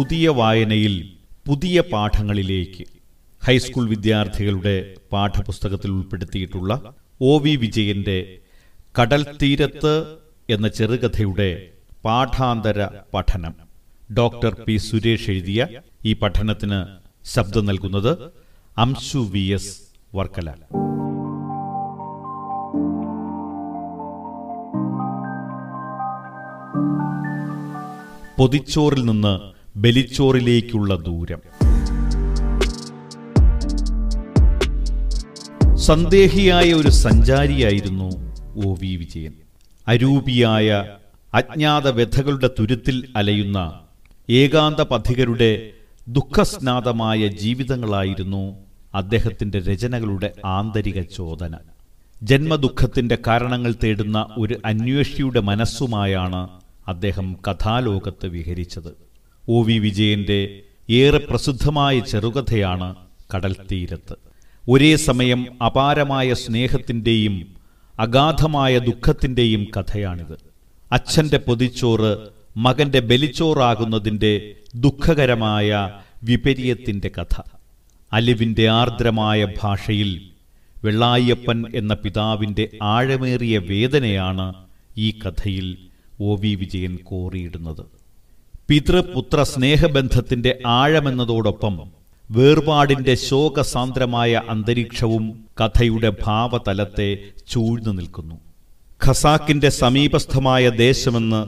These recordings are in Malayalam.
പുതിയ വായനയിൽ പുതിയ പാഠങ്ങളിലേക്ക് ഹൈസ്കൂൾ വിദ്യാർത്ഥികളുടെ പാഠപുസ്തകത്തിൽ ഉൾപ്പെടുത്തിയിട്ടുള്ള ഒ വി വിജയന്റെ കടൽ തീരത്ത് എന്ന ചെറുകഥയുടെ പാഠാന്തര പഠനം ഡോക്ടർ പി സുരേഷ് എഴുതിയ ഈ പഠനത്തിന് ശബ്ദം നൽകുന്നത് അംശു വി എസ് വർക്കല പൊതിച്ചോറിൽ നിന്ന് ബലിച്ചോറിലേക്കുള്ള ദൂരം സന്ദേഹിയായ ഒരു സഞ്ചാരിയായിരുന്നു ഒ വി വിജയൻ അരൂപിയായ അജ്ഞാത വ്യഥകളുടെ തുരുത്തിൽ അലയുന്ന ഏകാന്ത പഥികരുടെ ദുഃഖസ്നാതമായ ജീവിതങ്ങളായിരുന്നു അദ്ദേഹത്തിൻ്റെ രചനകളുടെ ആന്തരിക ചോദന ജന്മദുഃഖത്തിൻ്റെ കാരണങ്ങൾ തേടുന്ന ഒരു അന്വേഷിയുടെ മനസ്സുമായാണ് അദ്ദേഹം കഥാലോകത്ത് വിഹരിച്ചത് ഒ വി വിജയന്റെ ഏറെ പ്രസിദ്ധമായ ചെറുകഥയാണ് കടൽ തീരത്ത് ഒരേ സമയം അപാരമായ സ്നേഹത്തിൻ്റെയും അഗാധമായ ദുഃഖത്തിൻ്റെയും കഥയാണിത് അച്ഛൻ്റെ പൊതിച്ചോറ് മകൻ്റെ ബലിച്ചോറാകുന്നതിൻ്റെ ദുഃഖകരമായ വിപര്യത്തിൻ്റെ കഥ അലിവിൻ്റെ ആർദ്രമായ ഭാഷയിൽ വെള്ളായപ്പൻ എന്ന പിതാവിൻ്റെ ആഴമേറിയ വേദനയാണ് ഈ കഥയിൽ ഒ വി വിജയൻ കോറിയിടുന്നത് പിതൃപുത്ര സ്നേഹബന്ധത്തിന്റെ ആഴമെന്നതോടൊപ്പം വേർപാടിന്റെ ശോകസാന്ദ്രമായ അന്തരീക്ഷവും കഥയുടെ ഭാവതലത്തെ ചൂഴ്ന്നു നിൽക്കുന്നു ഖസാക്കിന്റെ സമീപസ്ഥമായ ദേശമെന്ന്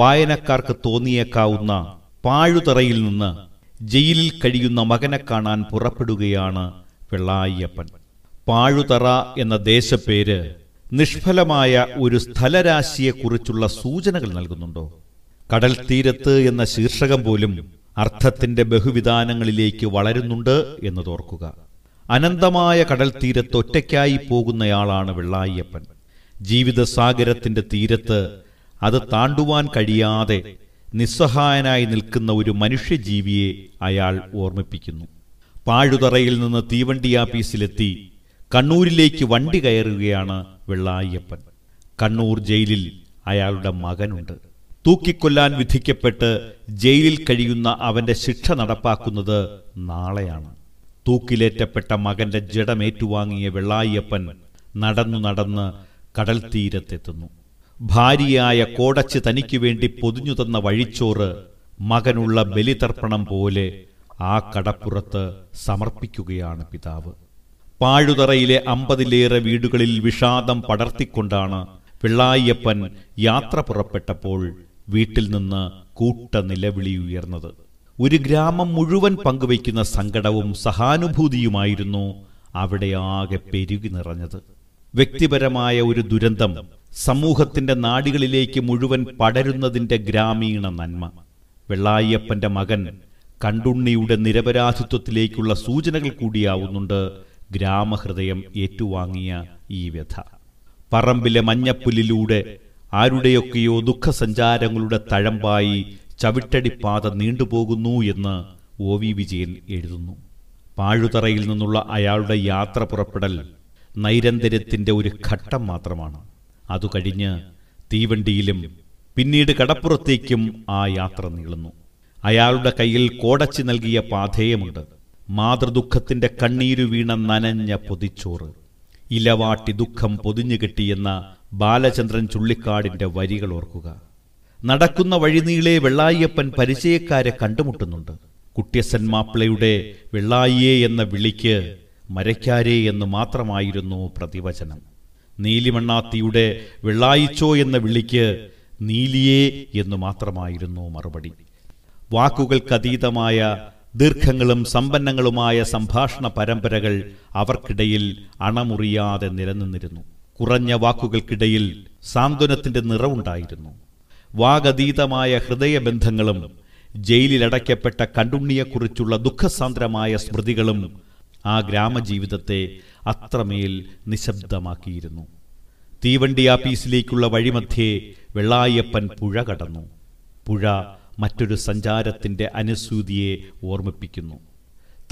വായനക്കാർക്ക് തോന്നിയേക്കാവുന്ന പാഴുതറയിൽ നിന്ന് ജയിലിൽ കഴിയുന്ന മകനെ കാണാൻ പുറപ്പെടുകയാണ് വെള്ളായ്യപ്പൻ പാഴുതറ എന്ന ദേശപ്പേര് നിഷ്ഫലമായ ഒരു സ്ഥലരാശിയെക്കുറിച്ചുള്ള സൂചനകൾ നൽകുന്നുണ്ടോ കടൽ തീരത്ത് എന്ന ശീർഷകം പോലും അർത്ഥത്തിന്റെ ബഹുവിധാനങ്ങളിലേക്ക് വളരുന്നുണ്ട് എന്ന് തോർക്കുക അനന്തമായ കടൽ തീരത്ത് ഒറ്റയ്ക്കായി പോകുന്നയാളാണ് വെള്ളായിയപ്പൻ ജീവിതസാഗരത്തിന്റെ തീരത്ത് അത് താണ്ടുവാൻ കഴിയാതെ നിസ്സഹായനായി നിൽക്കുന്ന ഒരു മനുഷ്യജീവിയെ അയാൾ ഓർമ്മിപ്പിക്കുന്നു പാഴുതറയിൽ നിന്ന് തീവണ്ടിയാപ്പീസിലെത്തി കണ്ണൂരിലേക്ക് വണ്ടി കയറുകയാണ് വെള്ളായിയപ്പൻ കണ്ണൂർ ജയിലിൽ അയാളുടെ മകനുണ്ട് തൂക്കിക്കൊല്ലാൻ വിധിക്കപ്പെട്ട് ജയിലിൽ കഴിയുന്ന അവന്റെ ശിക്ഷ നടപ്പാക്കുന്നത് നാളെയാണ് തൂക്കിലേറ്റപ്പെട്ട മകന്റെ ജഡമേറ്റുവാങ്ങിയ വെള്ളായിയപ്പൻ നടന്നു നടന്ന് കടൽ തീരത്തെത്തുന്നു ഭാര്യയായ കോടച്ച് തനിക്കു വേണ്ടി പൊതിഞ്ഞു തന്ന വഴിച്ചോറ് മകനുള്ള ബലിതർപ്പണം പോലെ ആ കടപ്പുറത്ത് സമർപ്പിക്കുകയാണ് പിതാവ് പാഴുതറയിലെ അമ്പതിലേറെ വീടുകളിൽ വിഷാദം പടർത്തിക്കൊണ്ടാണ് പിള്ളായിയപ്പൻ യാത്ര പുറപ്പെട്ടപ്പോൾ വീട്ടിൽ നിന്ന് കൂട്ട നിലവിളി ഉയർന്നത് ഒരു ഗ്രാമം മുഴുവൻ പങ്കുവയ്ക്കുന്ന സങ്കടവും സഹാനുഭൂതിയുമായിരുന്നു അവിടെ ആകെ പെരുകി നിറഞ്ഞത് വ്യക്തിപരമായ ഒരു ദുരന്തം സമൂഹത്തിന്റെ നാടുകളിലേക്ക് മുഴുവൻ പടരുന്നതിന്റെ ഗ്രാമീണ നന്മ വെള്ളായിയപ്പന്റെ മകൻ കണ്ടുണ്ണിയുടെ നിരപരാധിത്വത്തിലേക്കുള്ള സൂചനകൾ കൂടിയാവുന്നുണ്ട് ഗ്രാമഹൃദയം ഏറ്റുവാങ്ങിയ ഈ വ്യഥ പറമ്പിലെ മഞ്ഞപ്പുലിലൂടെ ആരുടെയൊക്കെയോ ദുഃഖസഞ്ചാരങ്ങളുടെ തഴമ്പായി ചവിട്ടടിപ്പാത നീണ്ടുപോകുന്നു എന്ന് ഒ വി വിജയൻ എഴുതുന്നു പാഴുതറയിൽ നിന്നുള്ള അയാളുടെ യാത്ര പുറപ്പെടൽ നൈരന്തര്യത്തിൻ്റെ ഒരു ഘട്ടം മാത്രമാണ് അതു കഴിഞ്ഞ് തീവണ്ടിയിലും പിന്നീട് കടപ്പുറത്തേക്കും ആ യാത്ര നീളുന്നു അയാളുടെ കയ്യിൽ കോടച്ചി നൽകിയ പാഥേയമുണ്ട് മാതൃദുഃഖത്തിൻ്റെ കണ്ണീരു വീണ നനഞ്ഞ പൊതിച്ചോറ് ഇലവാട്ടി ദുഃഖം പൊതിഞ്ഞു കെട്ടിയെന്ന ബാലചന്ദ്രൻ ചുള്ളിക്കാടിൻ്റെ വരികൾ ഓർക്കുക നടക്കുന്ന വഴിനീളെ വെള്ളായിയപ്പൻ പരിചയക്കാരെ കണ്ടുമുട്ടുന്നുണ്ട് കുട്ടിയസൻ മാപ്പിളയുടെ വെള്ളായിയെ എന്ന വിളിക്ക് മരക്കാരെ എന്ന് മാത്രമായിരുന്നു പ്രതിവചനം നീലിമണ്ണാത്തിയുടെ വെള്ളായിച്ചോ എന്ന വിളിക്ക് നീലിയേ എന്ന് മാത്രമായിരുന്നു മറുപടി വാക്കുകൾക്കതീതമായ ദീർഘങ്ങളും സമ്പന്നങ്ങളുമായ സംഭാഷണ പരമ്പരകൾ അവർക്കിടയിൽ അണമുറിയാതെ നിലനിന്നിരുന്നു കുറഞ്ഞ വാക്കുകൾക്കിടയിൽ സാന്ത്വനത്തിന്റെ നിറവുണ്ടായിരുന്നു വാഗതീതമായ ഹൃദയബന്ധങ്ങളും ജയിലിലടയ്ക്കപ്പെട്ട കണ്ടുണ്ണിയെക്കുറിച്ചുള്ള ദുഃഖസാന്ദ്രമായ സ്മൃതികളും ആ ഗ്രാമജീവിതത്തെ അത്രമേൽ നിശബ്ദമാക്കിയിരുന്നു തീവണ്ടി ആപ്പീസിലേക്കുള്ള വഴിമധ്യേ വെള്ളായപ്പൻ പുഴ കടന്നു പുഴ മറ്റൊരു സഞ്ചാരത്തിൻ്റെ അനുസൂതിയെ ഓർമ്മിപ്പിക്കുന്നു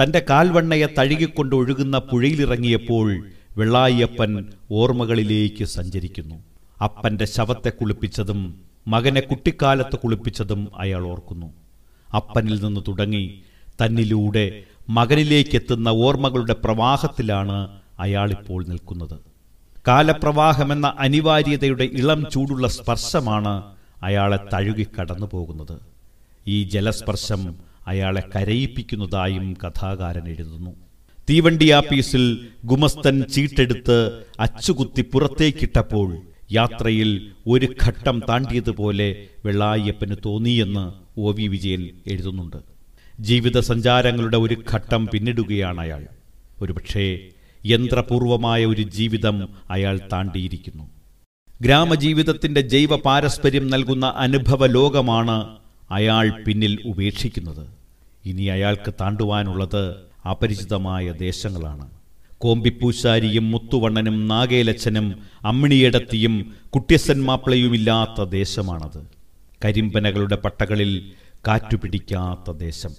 തൻ്റെ കാൽവണ്ണയെ തഴുകിക്കൊണ്ട് ഒഴുകുന്ന പുഴയിലിറങ്ങിയപ്പോൾ വെള്ളായിയപ്പൻ ഓർമ്മകളിലേക്ക് സഞ്ചരിക്കുന്നു അപ്പന്റെ ശവത്തെ കുളിപ്പിച്ചതും മകനെ കുട്ടിക്കാലത്ത് കുളിപ്പിച്ചതും അയാൾ ഓർക്കുന്നു അപ്പനിൽ നിന്ന് തുടങ്ങി തന്നിലൂടെ എത്തുന്ന ഓർമ്മകളുടെ പ്രവാഹത്തിലാണ് അയാളിപ്പോൾ നിൽക്കുന്നത് കാലപ്രവാഹമെന്ന അനിവാര്യതയുടെ ഇളം ചൂടുള്ള സ്പർശമാണ് അയാളെ തഴുകി കടന്നു പോകുന്നത് ഈ ജലസ്പർശം അയാളെ കരയിപ്പിക്കുന്നതായും കഥാകാരൻ എഴുതുന്നു തീവണ്ടി ആപ്പീസിൽ ഗുമസ്തൻ ചീട്ടെടുത്ത് അച്ചുകുത്തി പുറത്തേക്കിട്ടപ്പോൾ യാത്രയിൽ ഒരു ഘട്ടം താണ്ടിയതുപോലെ വെള്ളായപ്പന് തോന്നിയെന്ന് ഒ വി വിജയൻ എഴുതുന്നുണ്ട് ജീവിത സഞ്ചാരങ്ങളുടെ ഒരു ഘട്ടം പിന്നിടുകയാണ് അയാൾ ഒരുപക്ഷേ യന്ത്രപൂർവമായ ഒരു ജീവിതം അയാൾ താണ്ടിയിരിക്കുന്നു ഗ്രാമജീവിതത്തിന്റെ ജൈവ പാരസ്പര്യം നൽകുന്ന അനുഭവ ലോകമാണ് അയാൾ പിന്നിൽ ഉപേക്ഷിക്കുന്നത് ഇനി അയാൾക്ക് താണ്ടുവാനുള്ളത് അപരിചിതമായ ദേശങ്ങളാണ് കോമ്പിപ്പൂശാരിയും മുത്തുവണ്ണനും നാഗേലച്ചനും അമ്മിണിയടത്തിയും കുട്ടിയസൻ മാപ്പിളയുമില്ലാത്ത ദേശമാണത് കരിമ്പനകളുടെ പട്ടകളിൽ കാറ്റുപിടിക്കാത്ത ദേശം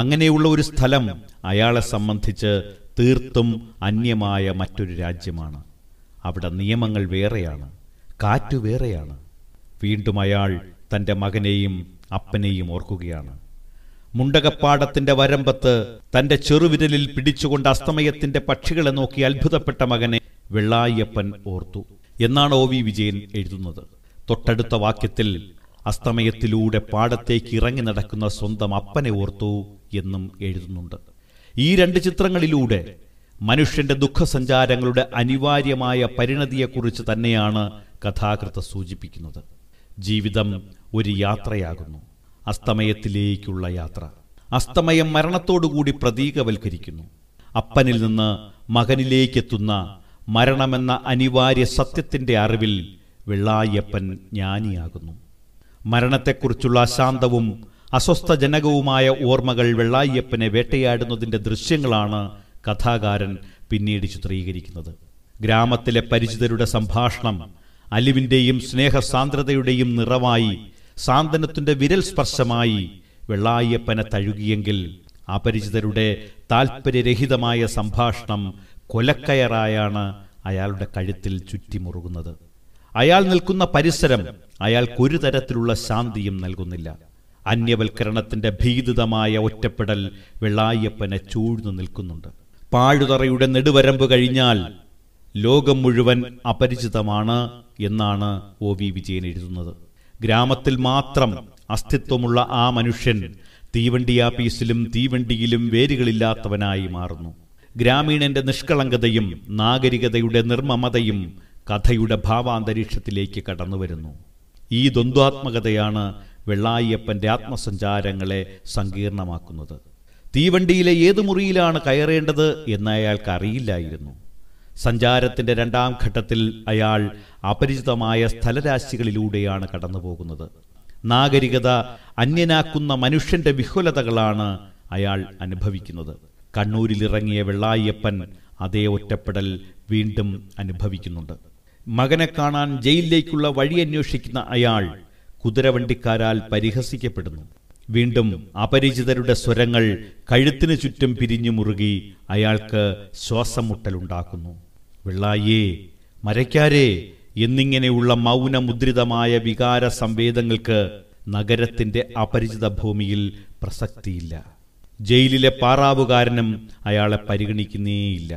അങ്ങനെയുള്ള ഒരു സ്ഥലം അയാളെ സംബന്ധിച്ച് തീർത്തും അന്യമായ മറ്റൊരു രാജ്യമാണ് അവിടെ നിയമങ്ങൾ വേറെയാണ് കാറ്റു വേറെയാണ് വീണ്ടും അയാൾ തൻ്റെ മകനെയും അപ്പനെയും ഓർക്കുകയാണ് മുണ്ടകപ്പാടത്തിന്റെ വരമ്പത്ത് തന്റെ ചെറുവിരലിൽ പിടിച്ചുകൊണ്ട് അസ്തമയത്തിന്റെ പക്ഷികളെ നോക്കി അത്ഭുതപ്പെട്ട മകനെ വെള്ളായപ്പൻ ഓർത്തു എന്നാണ് ഒ വി വിജയൻ എഴുതുന്നത് തൊട്ടടുത്ത വാക്യത്തിൽ അസ്തമയത്തിലൂടെ പാടത്തേക്ക് ഇറങ്ങി നടക്കുന്ന സ്വന്തം അപ്പനെ ഓർത്തു എന്നും എഴുതുന്നുണ്ട് ഈ രണ്ട് ചിത്രങ്ങളിലൂടെ മനുഷ്യന്റെ ദുഃഖസഞ്ചാരങ്ങളുടെ അനിവാര്യമായ പരിണതിയെക്കുറിച്ച് തന്നെയാണ് കഥാകൃത്ത് സൂചിപ്പിക്കുന്നത് ജീവിതം ഒരു യാത്രയാകുന്നു അസ്തമയത്തിലേക്കുള്ള യാത്ര അസ്തമയം മരണത്തോടുകൂടി പ്രതീകവൽക്കരിക്കുന്നു അപ്പനിൽ നിന്ന് മകനിലേക്കെത്തുന്ന മരണമെന്ന അനിവാര്യ സത്യത്തിൻ്റെ അറിവിൽ വെള്ളായപ്പൻ ജ്ഞാനിയാകുന്നു മരണത്തെക്കുറിച്ചുള്ള അശാന്തവും അസ്വസ്ഥജനകവുമായ ഓർമ്മകൾ വെള്ളായപ്പനെ വേട്ടയാടുന്നതിൻ്റെ ദൃശ്യങ്ങളാണ് കഥാകാരൻ പിന്നീട് ചിത്രീകരിക്കുന്നത് ഗ്രാമത്തിലെ പരിചിതരുടെ സംഭാഷണം അലിവിൻ്റെയും സ്നേഹസാന്ദ്രതയുടെയും നിറവായി സാന്ത്വനത്തിന്റെ വിരൽ സ്പർശമായി വെള്ളായപ്പനെ തഴുകിയെങ്കിൽ അപരിചിതരുടെ താൽപര്യരഹിതമായ സംഭാഷണം കൊലക്കയറായാണ് അയാളുടെ കഴുത്തിൽ ചുറ്റിമുറുകുന്നത് അയാൾ നിൽക്കുന്ന പരിസരം അയാൾക്കൊരു തരത്തിലുള്ള ശാന്തിയും നൽകുന്നില്ല അന്യവൽക്കരണത്തിന്റെ ഭീതിതമായ ഒറ്റപ്പെടൽ വെള്ളായപ്പനെ ചൂഴ്ന്നു നിൽക്കുന്നുണ്ട് പാഴുതറയുടെ നെടുവരമ്പ് കഴിഞ്ഞാൽ ലോകം മുഴുവൻ അപരിചിതമാണ് എന്നാണ് ഒ വി വിജയൻ എഴുതുന്നത് ഗ്രാമത്തിൽ മാത്രം അസ്തിത്വമുള്ള ആ മനുഷ്യൻ തീവണ്ടി ആപ്പീസിലും തീവണ്ടിയിലും വേരുകളില്ലാത്തവനായി മാറുന്നു ഗ്രാമീണന്റെ നിഷ്കളങ്കതയും നാഗരികതയുടെ നിർമ്മമതയും കഥയുടെ ഭാവാന്തരീക്ഷത്തിലേക്ക് കടന്നു വരുന്നു ഈ ദ്വന്ദ്വാത്മകതയാണ് വെള്ളായിയപ്പൻ്റെ ആത്മസഞ്ചാരങ്ങളെ സങ്കീർണമാക്കുന്നത് തീവണ്ടിയിലെ ഏതു മുറിയിലാണ് കയറേണ്ടത് എന്നയാൾക്ക് അറിയില്ലായിരുന്നു സഞ്ചാരത്തിന്റെ രണ്ടാം ഘട്ടത്തിൽ അയാൾ അപരിചിതമായ സ്ഥലരാശികളിലൂടെയാണ് കടന്നുപോകുന്നത് നാഗരികത അന്യനാക്കുന്ന മനുഷ്യന്റെ വിഹുലതകളാണ് അയാൾ അനുഭവിക്കുന്നത് കണ്ണൂരിലിറങ്ങിയ വെള്ളായിയപ്പൻ അതേ ഒറ്റപ്പെടൽ വീണ്ടും അനുഭവിക്കുന്നുണ്ട് മകനെ കാണാൻ ജയിലിലേക്കുള്ള വഴി അന്വേഷിക്കുന്ന അയാൾ കുതിരവണ്ടിക്കാരാൽ പരിഹസിക്കപ്പെടുന്നു വീണ്ടും അപരിചിതരുടെ സ്വരങ്ങൾ കഴുത്തിനു ചുറ്റും പിരിഞ്ഞു മുറുകി അയാൾക്ക് ശ്വാസമുട്ടലുണ്ടാക്കുന്നു വെള്ളായേ മരയ്ക്കാരേ എന്നിങ്ങനെയുള്ള മൗനമുദ്രിതമായ വികാര സംവേദങ്ങൾക്ക് നഗരത്തിന്റെ അപരിചിത ഭൂമിയിൽ പ്രസക്തിയില്ല ജയിലിലെ പാറാവുകാരനും അയാളെ പരിഗണിക്കുന്നേയില്ല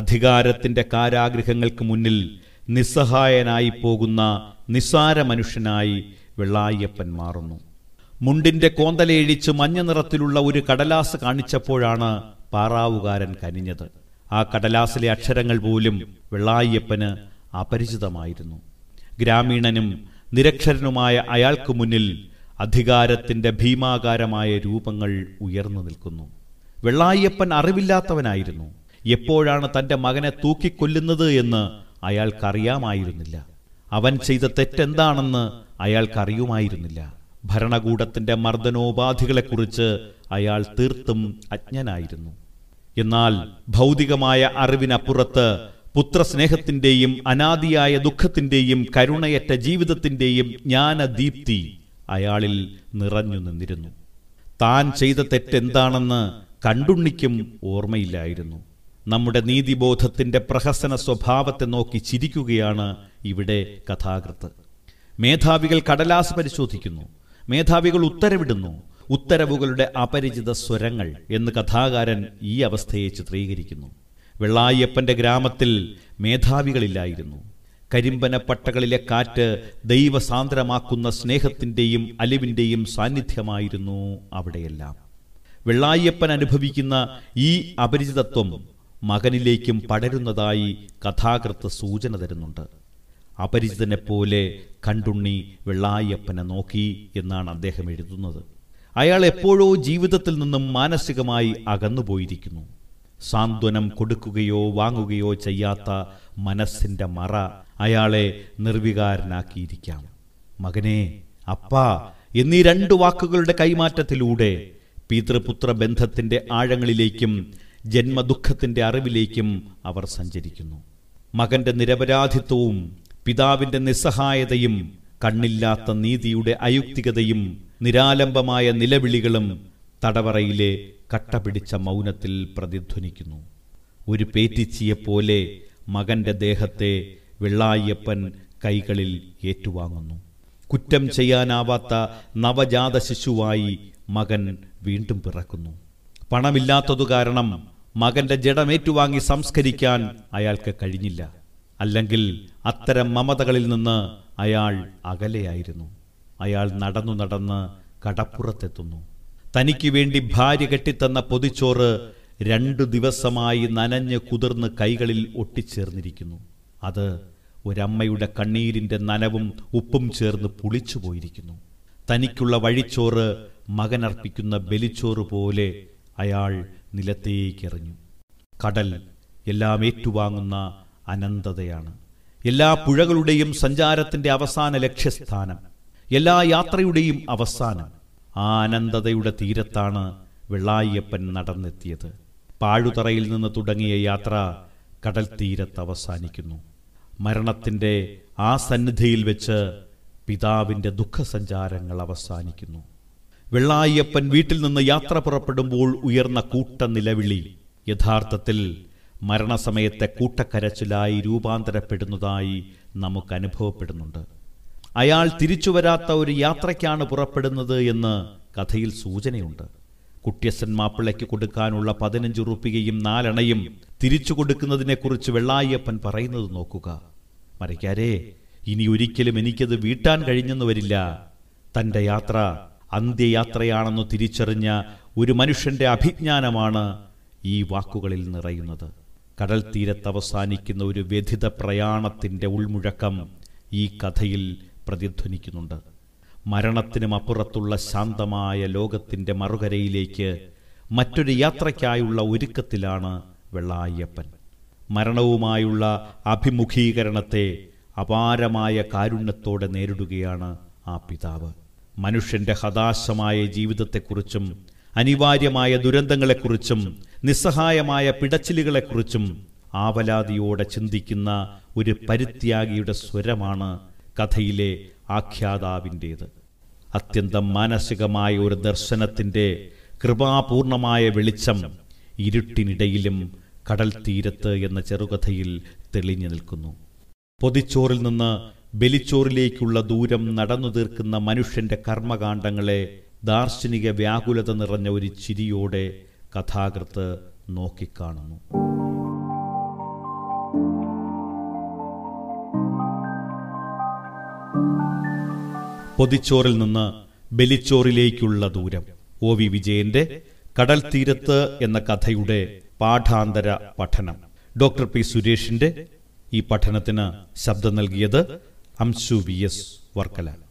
അധികാരത്തിന്റെ കാരാഗ്രഹങ്ങൾക്ക് മുന്നിൽ നിസ്സഹായനായി പോകുന്ന നിസ്സാര മനുഷ്യനായി വെള്ളായിയപ്പൻ മാറുന്നു മുണ്ടിന്റെ കോന്തലയിഴിച്ച് മഞ്ഞ നിറത്തിലുള്ള ഒരു കടലാസ് കാണിച്ചപ്പോഴാണ് പാറാവുകാരൻ കനിഞ്ഞത് ആ കടലാസിലെ അക്ഷരങ്ങൾ പോലും വെള്ളായിയപ്പന് അപരിചിതമായിരുന്നു ഗ്രാമീണനും നിരക്ഷരനുമായ അയാൾക്ക് മുന്നിൽ അധികാരത്തിൻ്റെ ഭീമാകാരമായ രൂപങ്ങൾ ഉയർന്നു നിൽക്കുന്നു വെള്ളായിയപ്പൻ അറിവില്ലാത്തവനായിരുന്നു എപ്പോഴാണ് തൻ്റെ മകനെ തൂക്കിക്കൊല്ലുന്നത് എന്ന് അയാൾക്കറിയാമായിരുന്നില്ല അവൻ ചെയ്ത തെറ്റെന്താണെന്ന് അയാൾക്കറിയുമായിരുന്നില്ല ഭരണകൂടത്തിൻ്റെ മർദ്ദനോപാധികളെക്കുറിച്ച് അയാൾ തീർത്തും അജ്ഞനായിരുന്നു എന്നാൽ ഭൗതികമായ അറിവിനപ്പുറത്ത് പുത്രസ്നേഹത്തിന്റെയും അനാദിയായ ദുഃഖത്തിന്റെയും കരുണയറ്റ ജീവിതത്തിന്റെയും ജ്ഞാനദീപ്തി അയാളിൽ നിറഞ്ഞു നിന്നിരുന്നു താൻ ചെയ്ത തെറ്റെന്താണെന്ന് കണ്ടുണ്ണിക്കും ഓർമ്മയില്ലായിരുന്നു നമ്മുടെ നീതിബോധത്തിന്റെ പ്രഹസന സ്വഭാവത്തെ നോക്കി ചിരിക്കുകയാണ് ഇവിടെ കഥാകൃത്ത് മേധാവികൾ കടലാസ് പരിശോധിക്കുന്നു മേധാവികൾ ഉത്തരവിടുന്നു ഉത്തരവുകളുടെ അപരിചിത സ്വരങ്ങൾ എന്ന് കഥാകാരൻ ഈ അവസ്ഥയെ ചിത്രീകരിക്കുന്നു വെള്ളായപ്പൻ്റെ ഗ്രാമത്തിൽ മേധാവികളില്ലായിരുന്നു കരിമ്പന പട്ടകളിലെ കാറ്റ് ദൈവസാന്ദ്രമാക്കുന്ന സ്നേഹത്തിൻ്റെയും അലിവിൻ്റെയും സാന്നിധ്യമായിരുന്നു അവിടെയെല്ലാം വെള്ളായപ്പൻ അനുഭവിക്കുന്ന ഈ അപരിചിതത്വം മകനിലേക്കും പടരുന്നതായി കഥാകൃത്ത് സൂചന തരുന്നുണ്ട് അപരിചിതനെപ്പോലെ കണ്ടുണ്ണി വെള്ളായപ്പനെ നോക്കി എന്നാണ് അദ്ദേഹം എഴുതുന്നത് അയാൾ എപ്പോഴോ ജീവിതത്തിൽ നിന്നും മാനസികമായി അകന്നുപോയിരിക്കുന്നു സാന്ത്വനം കൊടുക്കുകയോ വാങ്ങുകയോ ചെയ്യാത്ത മനസ്സിൻ്റെ മറ അയാളെ നിർവികാരനാക്കിയിരിക്കാം മകനെ അപ്പാ എന്നീ രണ്ട് വാക്കുകളുടെ കൈമാറ്റത്തിലൂടെ പിതൃപുത്ര ബന്ധത്തിൻ്റെ ആഴങ്ങളിലേക്കും ജന്മദുഃഖത്തിൻ്റെ അറിവിലേക്കും അവർ സഞ്ചരിക്കുന്നു മകന്റെ നിരപരാധിത്വവും പിതാവിൻ്റെ നിസ്സഹായതയും കണ്ണില്ലാത്ത നീതിയുടെ അയുക്തികതയും നിരാലംബമായ നിലവിളികളും തടവറയിലെ കട്ടപിടിച്ച മൗനത്തിൽ പ്രതിധ്വനിക്കുന്നു ഒരു പേറ്റിച്ചിയെപ്പോലെ മകന്റെ ദേഹത്തെ വെള്ളായ്യപ്പൻ കൈകളിൽ ഏറ്റുവാങ്ങുന്നു കുറ്റം ചെയ്യാനാവാത്ത നവജാത ശിശുവായി മകൻ വീണ്ടും പിറക്കുന്നു പണമില്ലാത്തതു കാരണം മകന്റെ ജഡമേറ്റുവാങ്ങി സംസ്കരിക്കാൻ അയാൾക്ക് കഴിഞ്ഞില്ല അല്ലെങ്കിൽ അത്തരം മമതകളിൽ നിന്ന് അയാൾ അകലെയായിരുന്നു അയാൾ നടന്നു നടന്ന് കടപ്പുറത്തെത്തുന്നു തനിക്ക് വേണ്ടി ഭാര്യ കെട്ടിത്തന്ന പൊതിച്ചോറ് രണ്ടു ദിവസമായി നനഞ്ഞ് കുതിർന്ന് കൈകളിൽ ഒട്ടിച്ചേർന്നിരിക്കുന്നു അത് ഒരമ്മയുടെ കണ്ണീരിൻ്റെ നനവും ഉപ്പും ചേർന്ന് പുളിച്ചു പോയിരിക്കുന്നു തനിക്കുള്ള വഴിച്ചോറ് മകനർപ്പിക്കുന്ന ബലിച്ചോറ് പോലെ അയാൾ നിലത്തേക്കെറിഞ്ഞു കടൽ എല്ലാം ഏറ്റുവാങ്ങുന്ന അനന്തതയാണ് എല്ലാ പുഴകളുടെയും സഞ്ചാരത്തിന്റെ അവസാന ലക്ഷ്യസ്ഥാനം എല്ലാ യാത്രയുടെയും അവസാനം ആനന്ദതയുടെ തീരത്താണ് വെള്ളായിയപ്പൻ നടന്നെത്തിയത് പാഴുതറയിൽ നിന്ന് തുടങ്ങിയ യാത്ര കടൽ തീരത്ത് അവസാനിക്കുന്നു മരണത്തിൻ്റെ ആ സന്നിധിയിൽ വെച്ച് പിതാവിൻ്റെ ദുഃഖസഞ്ചാരങ്ങൾ അവസാനിക്കുന്നു വെള്ളായിയപ്പൻ വീട്ടിൽ നിന്ന് യാത്ര പുറപ്പെടുമ്പോൾ ഉയർന്ന കൂട്ട നിലവിളി യഥാർത്ഥത്തിൽ മരണസമയത്തെ കൂട്ടക്കരച്ചിലായി രൂപാന്തരപ്പെടുന്നതായി നമുക്ക് അനുഭവപ്പെടുന്നുണ്ട് അയാൾ തിരിച്ചു വരാത്ത ഒരു യാത്രയ്ക്കാണ് പുറപ്പെടുന്നത് എന്ന് കഥയിൽ സൂചനയുണ്ട് കുട്ടിയസൻ മാപ്പിളയ്ക്ക് കൊടുക്കാനുള്ള പതിനഞ്ച് റുപ്പികയും നാലണയും തിരിച്ചു കൊടുക്കുന്നതിനെക്കുറിച്ച് വെള്ളായിയപ്പൻ പറയുന്നത് നോക്കുക മരയ്ക്കാരേ ഇനി ഒരിക്കലും എനിക്കത് വീട്ടാൻ കഴിഞ്ഞെന്ന് വരില്ല തൻ്റെ യാത്ര അന്ത്യയാത്രയാണെന്ന് തിരിച്ചറിഞ്ഞ ഒരു മനുഷ്യൻ്റെ അഭിജ്ഞാനമാണ് ഈ വാക്കുകളിൽ നിറയുന്നത് കടൽ തീരത്ത് അവസാനിക്കുന്ന ഒരു വ്യഥിത പ്രയാണത്തിൻ്റെ ഉൾമുഴക്കം ഈ കഥയിൽ പ്രതിധ്വനിക്കുന്നുണ്ട് മരണത്തിനും അപ്പുറത്തുള്ള ശാന്തമായ ലോകത്തിൻ്റെ മറുകരയിലേക്ക് മറ്റൊരു യാത്രയ്ക്കായുള്ള ഒരുക്കത്തിലാണ് വെള്ളായപ്പൻ മരണവുമായുള്ള അഭിമുഖീകരണത്തെ അപാരമായ കാരുണ്യത്തോടെ നേരിടുകയാണ് ആ പിതാവ് മനുഷ്യൻ്റെ ഹതാശമായ ജീവിതത്തെക്കുറിച്ചും അനിവാര്യമായ ദുരന്തങ്ങളെക്കുറിച്ചും നിസ്സഹായമായ പിടച്ചിലുകളെക്കുറിച്ചും ആവലാതിയോടെ ചിന്തിക്കുന്ന ഒരു പരിത്യാഗിയുടെ സ്വരമാണ് കഥയിലെ ആഖ്യാതാവിൻ്റേത് അത്യന്തം മാനസികമായ ഒരു ദർശനത്തിൻ്റെ കൃപാപൂർണമായ വെളിച്ചം ഇരുട്ടിനിടയിലും കടൽ തീരത്ത് എന്ന ചെറുകഥയിൽ തെളിഞ്ഞു നിൽക്കുന്നു പൊതിച്ചോറിൽ നിന്ന് ബലിച്ചോറിലേക്കുള്ള ദൂരം നടന്നു തീർക്കുന്ന മനുഷ്യന്റെ കർമ്മകാണ്ഡങ്ങളെ ദാർശനിക വ്യാകുലത നിറഞ്ഞ ഒരു ചിരിയോടെ കഥാകൃത്ത് നോക്കിക്കാണുന്നു പൊതിച്ചോറിൽ നിന്ന് ബലിച്ചോറിലേക്കുള്ള ദൂരം ഒ വി വിജയന്റെ കടൽ തീരത്ത് എന്ന കഥയുടെ പാഠാന്തര പഠനം ഡോക്ടർ പി സുരേഷിന്റെ ഈ പഠനത്തിന് ശബ്ദം നൽകിയത് അംശു വി എസ് വർക്കല